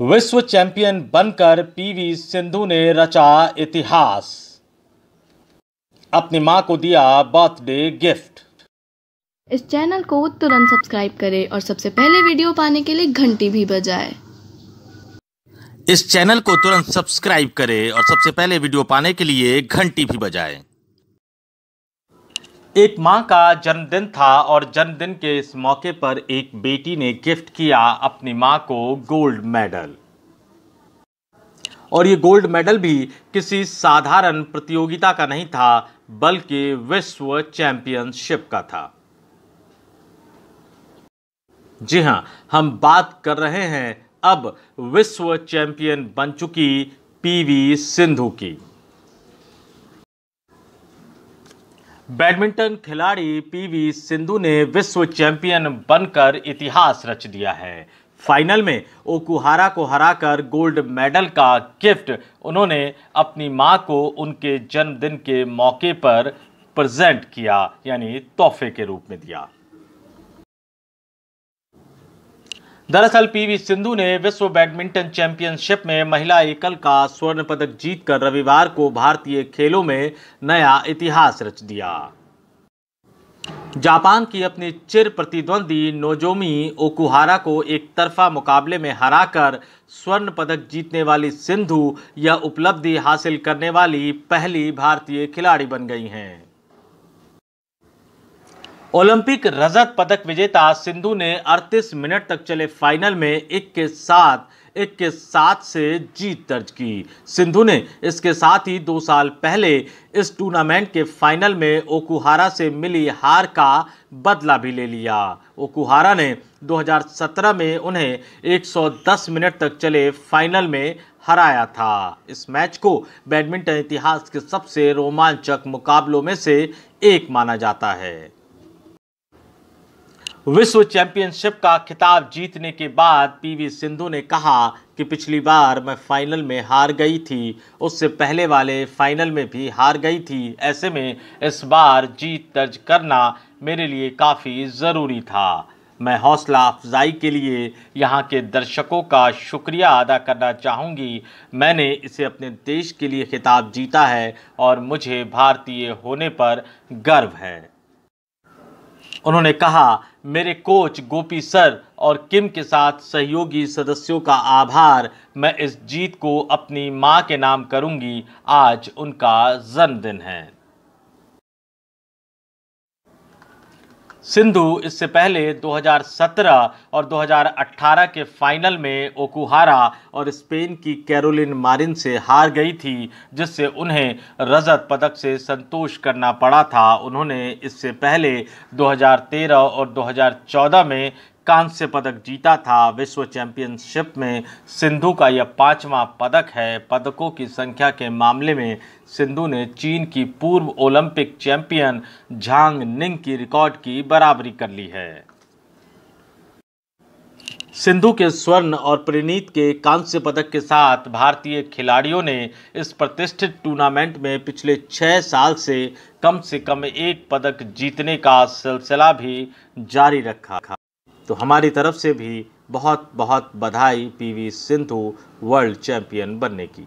विश्व चैंपियन बनकर पीवी सिंधु ने रचा इतिहास अपनी मां को दिया बर्थडे गिफ्ट इस चैनल को तुरंत सब्सक्राइब करें और सबसे पहले वीडियो पाने के लिए घंटी भी बजाएं। इस चैनल को तुरंत सब्सक्राइब करें और सबसे पहले वीडियो पाने के लिए घंटी भी बजाएं। एक माँ का जन्मदिन था और जन्मदिन के इस मौके पर एक बेटी ने गिफ्ट किया अपनी माँ को गोल्ड मेडल और ये गोल्ड मेडल भी किसी साधारण प्रतियोगिता का नहीं था बल्कि विश्व चैंपियनशिप का था जी हाँ हम बात कर रहे हैं अब विश्व चैंपियन बन चुकी पीवी सिंधु की बैडमिंटन खिलाड़ी पीवी सिंधु ने विश्व चैंपियन बनकर इतिहास रच दिया है फाइनल में ओकुहारा को हराकर गोल्ड मेडल का गिफ्ट उन्होंने अपनी मां को उनके जन्मदिन के मौके पर प्रेजेंट किया यानी तोहफे के रूप में दिया दरअसल पीवी सिंधु ने विश्व बैडमिंटन चैंपियनशिप में महिला एकल का स्वर्ण पदक जीतकर रविवार को भारतीय खेलों में नया इतिहास रच दिया जापान की अपनी चिर प्रतिद्वंदी नोजोमी ओकुहारा को एक तरफा मुकाबले में हराकर स्वर्ण पदक जीतने वाली सिंधु यह उपलब्धि हासिल करने वाली पहली भारतीय खिलाड़ी बन गई हैं ओलंपिक रजत पदक विजेता सिंधु ने 38 मिनट तक चले फाइनल में एक के साथ एक के साथ से जीत दर्ज की सिंधु ने इसके साथ ही दो साल पहले इस टूर्नामेंट के फाइनल में ओकुहारा से मिली हार का बदला भी ले लिया ओकुहारा ने 2017 में उन्हें 110 मिनट तक चले फाइनल में हराया था इस मैच को बैडमिंटन इतिहास के सबसे रोमांचक मुकाबलों में से एक माना जाता है विश्व चैंपियनशिप का खिताब जीतने के बाद पीवी सिंधु ने कहा कि पिछली बार मैं फाइनल में हार गई थी उससे पहले वाले फाइनल में भी हार गई थी ऐसे में इस बार जीत दर्ज करना मेरे लिए काफ़ी ज़रूरी था मैं हौसला अफजाई के लिए यहाँ के दर्शकों का शुक्रिया अदा करना चाहूँगी मैंने इसे अपने देश के लिए खिताब जीता है और मुझे भारतीय होने पर गर्व है उन्होंने कहा मेरे कोच गोपी सर और किम के साथ सहयोगी सदस्यों का आभार मैं इस जीत को अपनी मां के नाम करूंगी आज उनका जन्मदिन है सिंधु इससे पहले 2017 और 2018 के फाइनल में ओकुहारा और स्पेन की कैरोलिन मारिन से हार गई थी जिससे उन्हें रजत पदक से संतोष करना पड़ा था उन्होंने इससे पहले 2013 और 2014 में कांस्य पदक जीता था विश्व चैंपियनशिप में सिंधु का यह पांचवा पदक है पदकों की संख्या के मामले में सिंधु ने चीन की पूर्व ओलंपिक चैंपियन झांग निंग की रिकॉर्ड की बराबरी कर ली है सिंधु के स्वर्ण और परिणीत के कांस्य पदक के साथ भारतीय खिलाड़ियों ने इस प्रतिष्ठित टूर्नामेंट में पिछले छः साल से कम से कम एक पदक जीतने का सिलसिला भी जारी रखा तो हमारी तरफ से भी बहुत बहुत बधाई पीवी सिंधु वर्ल्ड चैम्पियन बनने की